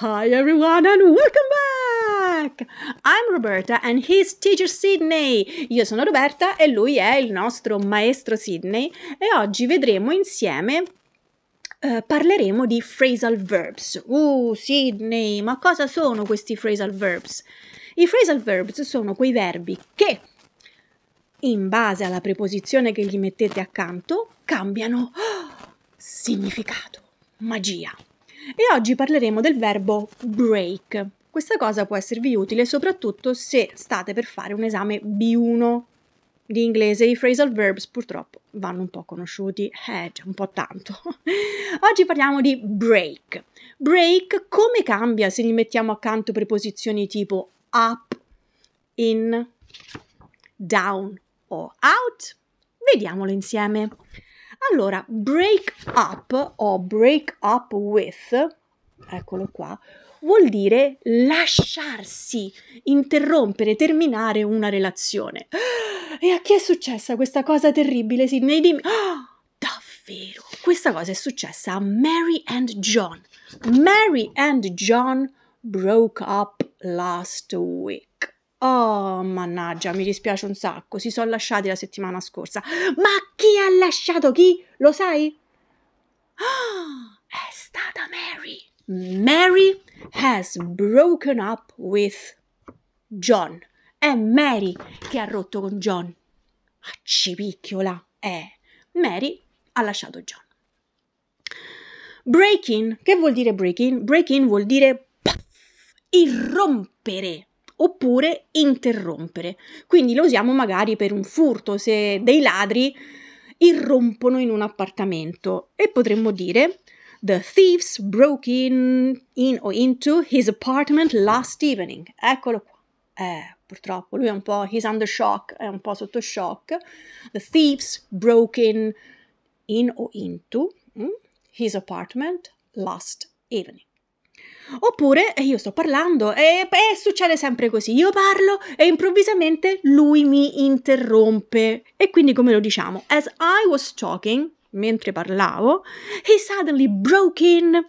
Hi everyone and welcome back! I'm Roberta and he's teacher Sydney. Io sono Roberta e lui è il nostro maestro Sydney e oggi vedremo insieme Uh, parleremo di phrasal verbs. Uh, Sydney, ma cosa sono questi phrasal verbs? I phrasal verbs sono quei verbi che, in base alla preposizione che gli mettete accanto, cambiano oh, significato, magia. E oggi parleremo del verbo break. Questa cosa può esservi utile soprattutto se state per fare un esame B1 di inglese. I phrasal verbs purtroppo vanno un po' conosciuti, eh già un po' tanto. oggi parliamo di break. Break come cambia se gli mettiamo accanto preposizioni tipo up, in, down o out? Vediamolo insieme. Allora, break up o break up with, eccolo qua, vuol dire lasciarsi, interrompere, terminare una relazione. E a chi è successa questa cosa terribile, Sidney? Dimmi... Oh, davvero, questa cosa è successa a Mary and John. Mary and John broke up last week. Oh, mannaggia, mi dispiace un sacco, si sono lasciati la settimana scorsa. Ma chi ha lasciato chi? Lo sai? Oh, è stata Mary. Mary has broken up with John. È Mary che ha rotto con John. Accipicchiola, ah, è. Mary ha lasciato John. Breaking, che vuol dire breaking? Breaking vuol dire puff, irrompere oppure interrompere. Quindi lo usiamo magari per un furto, se dei ladri irrompono in un appartamento e potremmo dire The thieves broke in, in o into his apartment last evening. Eccolo qua. Eh, purtroppo lui è un po' he's under shock, è un po' sotto shock. The thieves broke in in o into mm, his apartment last evening. Oppure eh, io sto parlando e, e succede sempre così, io parlo e improvvisamente lui mi interrompe. E quindi come lo diciamo? As I was talking, mentre parlavo, he suddenly broke in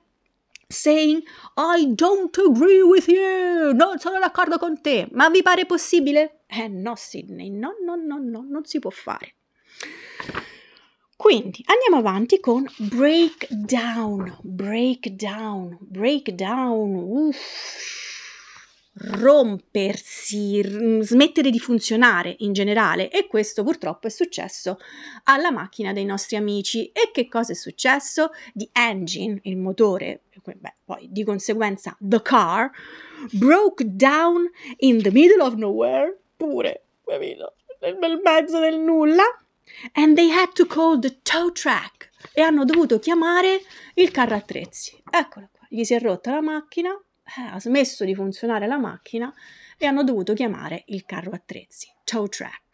saying I don't agree with you, non sono d'accordo con te. Ma vi pare possibile? Eh no, Sidney, no, no, no, no, non si può fare. Quindi andiamo avanti con breakdown, breakdown, breakdown, uff, rompersi, mm, smettere di funzionare in generale e questo purtroppo è successo alla macchina dei nostri amici. E che cosa è successo? The engine, il motore, beh, poi di conseguenza the car, broke down in the middle of nowhere, pure, capito, nel mezzo del nulla And they had to call the tow track. E hanno dovuto chiamare il carro attrezzi. Eccolo qua, gli si è rotta la macchina, eh, ha smesso di funzionare la macchina e hanno dovuto chiamare il carro attrezzi, tow track.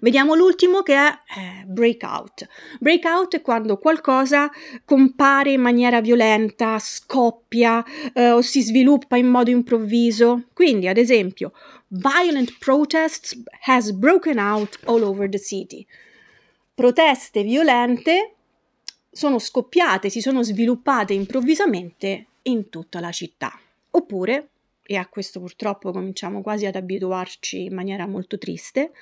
Vediamo l'ultimo che è eh, breakout. Breakout è quando qualcosa compare in maniera violenta, scoppia eh, o si sviluppa in modo improvviso. Quindi, ad esempio, violent protests has broken out all over the city. Proteste violente sono scoppiate, si sono sviluppate improvvisamente in tutta la città. Oppure, e a questo purtroppo cominciamo quasi ad abituarci in maniera molto triste,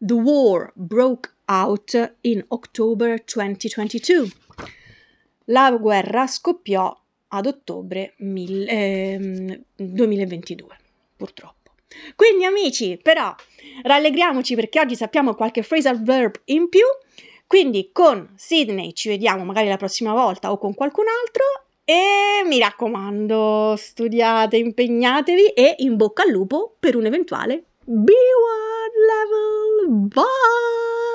the war broke out in October 2022. La guerra scoppiò ad ottobre mil, eh, 2022, purtroppo. Quindi amici, però, rallegriamoci perché oggi sappiamo qualche phrasal verb in più. Quindi con Sydney ci vediamo magari la prossima volta o con qualcun altro e mi raccomando, studiate, impegnatevi e in bocca al lupo per un eventuale B1 level. Bye.